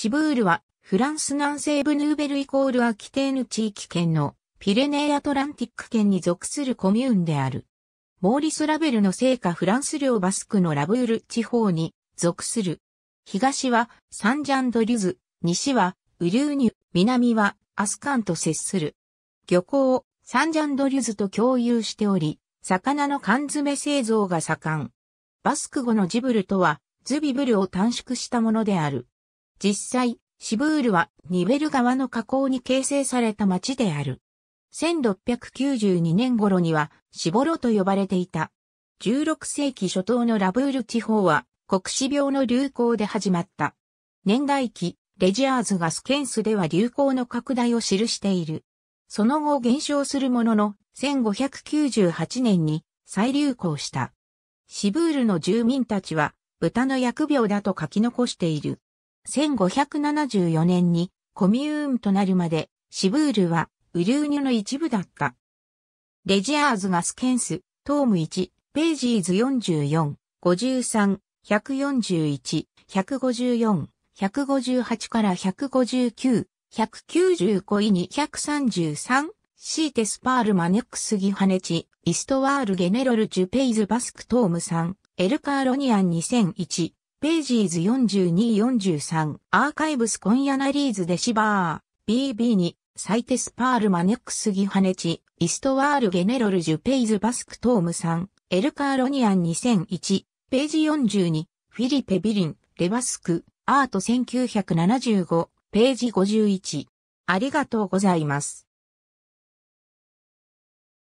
シブールは、フランス南西部ヌーベルイコールアキテーヌ地域圏のピレネーアトランティック圏に属するコミューンである。モーリス・ラベルの聖火フランス領バスクのラブール地方に属する。東はサンジャンド・リュズ、西はウルーニュ、南はアスカンと接する。漁港をサンジャンド・リュズと共有しており、魚の缶詰製造が盛ん。バスク語のジブルとは、ズビブルを短縮したものである。実際、シブールはニベル川の河口に形成された町である。1692年頃にはシボロと呼ばれていた。16世紀初頭のラブール地方は国死病の流行で始まった。年代記、レジアーズがスケンスでは流行の拡大を記している。その後減少するものの、1598年に再流行した。シブールの住民たちは豚の薬病だと書き残している。1574年にコミューンとなるまで、シブールはウリューニュの一部だった。レジアーズ・ガスケンス、トーム1、ページーズ44、53、141、154、158から159、195位に133、シーテスパールマネックスギハネチ、イストワールゲネロルジュペイズバスクトーム3、エルカーロニアン2001、ページーズ4243、アーカイブスコンヤナリーズデシバー、BB に、サイテスパールマネックスギハネチ、イストワールゲネロルジュペイズバスクトームさん、エルカーロニアン2001、ページ42、フィリペビリン、レバスク、アート1975、ページ51。ありがとうございます。